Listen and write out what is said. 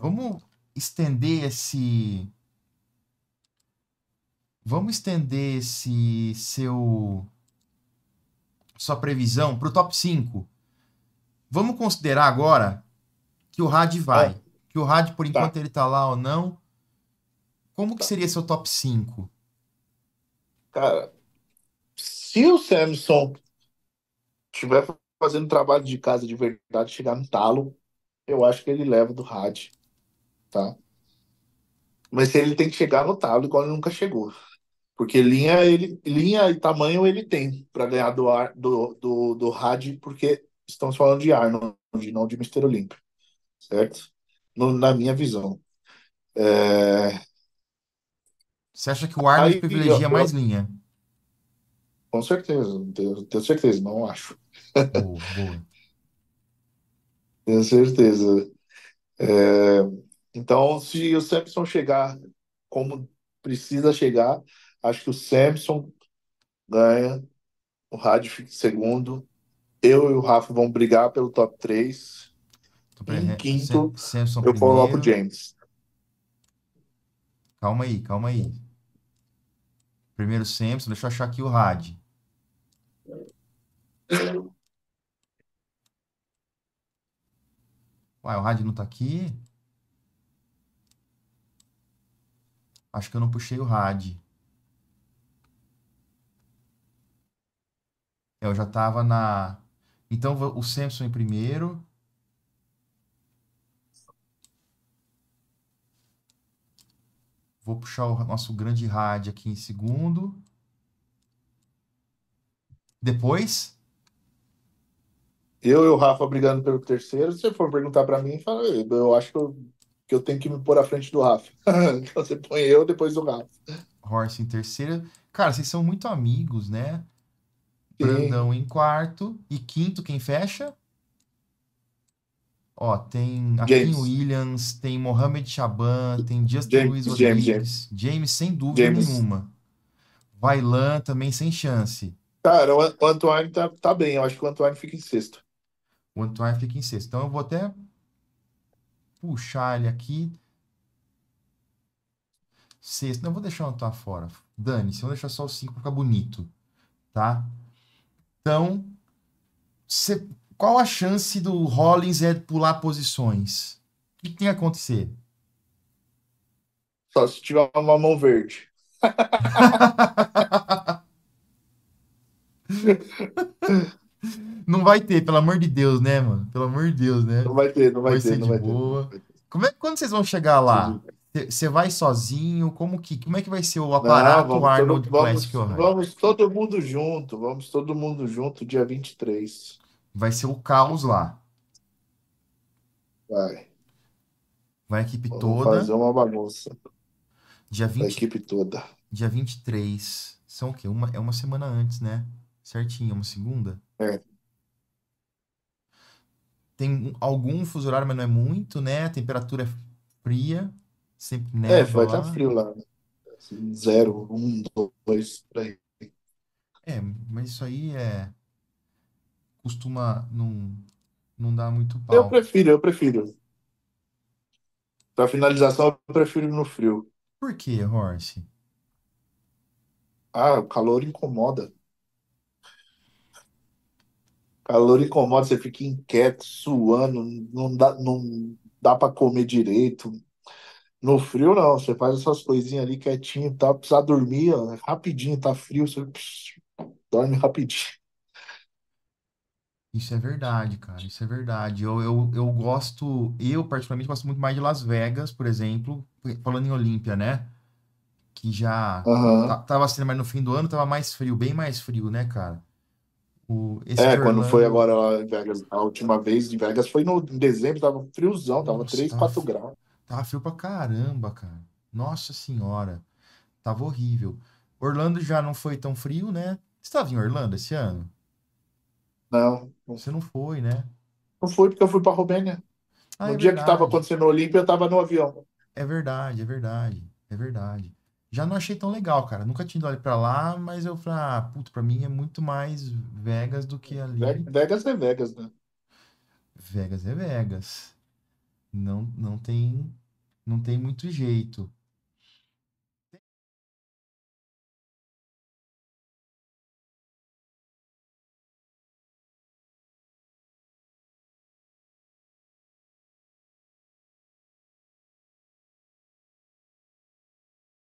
Vamos estender esse. Vamos estender esse seu. Sua previsão para o top 5. Vamos considerar agora que o Rad vai. É. Que o Rad, por tá. enquanto, ele está lá ou não. Como que tá. seria seu top 5? Cara, se o Samson estiver fazendo trabalho de casa de verdade, chegar no talo, eu acho que ele leva do Rad tá? Mas ele tem que chegar no talo, igual ele nunca chegou. Porque linha, ele, linha e tamanho ele tem para ganhar do, ar, do, do, do rádio, porque estamos falando de Arnold, não de Mr. Olympia, certo? No, na minha visão. É... Você acha que o Arnold Aí, privilegia eu, mais eu... linha? Com certeza, tenho, tenho certeza, não acho. Boa, boa. tenho certeza. É... Então, se o Samson chegar como precisa chegar, acho que o Samson ganha, o Rádio fica em segundo, eu e o Rafa vamos brigar pelo top 3. Em quinto, Sam Samson eu primeiro. coloco o James. Calma aí, calma aí. Primeiro Samson, deixa eu achar aqui o Rádio. Uai, o Rádio não tá aqui? Acho que eu não puxei o RAD. É, eu já estava na. Então o Samson em primeiro. Vou puxar o nosso grande RAD aqui em segundo. Depois. Eu e o Rafa brigando pelo terceiro. Se você for perguntar para mim, eu acho que eu que eu tenho que me pôr à frente do Rafa. então você põe eu depois do Rafa. Horst em terceira. Cara, vocês são muito amigos, né? Sim. Brandão em quarto. E quinto, quem fecha? Ó, tem Akin Williams, tem Mohamed Chaban, tem Justin James, Luiz Rodrigues. James, James. James sem dúvida James. nenhuma. Vailan também sem chance. Cara, o Antoine tá, tá bem. Eu acho que o Antoine fica em sexto. O Antoine fica em sexto. Então eu vou até puxar ele aqui. Sexto. Não, vou deixar o Antoine fora. Dane-se, vou deixar só o 5 para ficar bonito. Tá? Então, cê, qual a chance do Rollins é pular posições? O que tem a acontecer? Só se tiver uma mão verde. Não vai ter, pelo amor de Deus, né, mano? Pelo amor de Deus, né? Não vai ter, não vai, vai ter, não vai boa. ter. Como é, quando vocês vão chegar lá? Você vai sozinho? Como que, como é que vai ser o aparato não, vamos, Arnold todo, Classic vamos, vamos todo mundo junto, vamos todo mundo junto dia 23. Vai ser o caos lá. Vai. Vai a equipe vamos toda. fazer uma bagunça. Dia 20, a equipe toda. Dia 23. São o quê? Uma, é uma semana antes, né? Certinho, é uma segunda? É tem algum fuso horário, mas não é muito, né? A temperatura é fria, sempre neva É, vai estar tá frio lá. né? Assim, Zero, um, dois, por aí. É, mas isso aí é. Costuma não, não dar muito Eu prefiro, eu prefiro. Pra finalização, eu prefiro no frio. Por quê, Horse? Ah, o calor incomoda. Calor incomoda, você fica inquieto, suando, não dá, não dá para comer direito. No frio, não, você faz essas coisinhas ali quietinho, tá? Precisa dormir, ó, é rapidinho, tá frio, você dorme rapidinho. Isso é verdade, cara, isso é verdade. Eu, eu, eu gosto, eu particularmente gosto muito mais de Las Vegas, por exemplo, falando em Olímpia, né? Que já uhum. tava sendo mais no fim do ano, tava mais frio, bem mais frio, né, cara? esse é, quando Orlando... foi agora lá em Vegas, a última vez em Vegas foi no, em dezembro, tava friozão, tava Nossa, 3, tava 4 graus. Tava frio pra caramba, cara. Nossa senhora, tava horrível. Orlando já não foi tão frio, né? Você estava em Orlando esse ano? Não. Você não foi, né? Não fui porque eu fui pra Romênia. Ah, no é dia que tava acontecendo a Olímpia, eu tava no avião. É verdade, é verdade, é verdade já não achei tão legal, cara. Nunca tinha ido ali pra lá, mas eu falei, ah, puto, pra mim é muito mais Vegas do que ali. Vegas é Vegas, né? Vegas é Vegas. Não, não tem não tem muito jeito.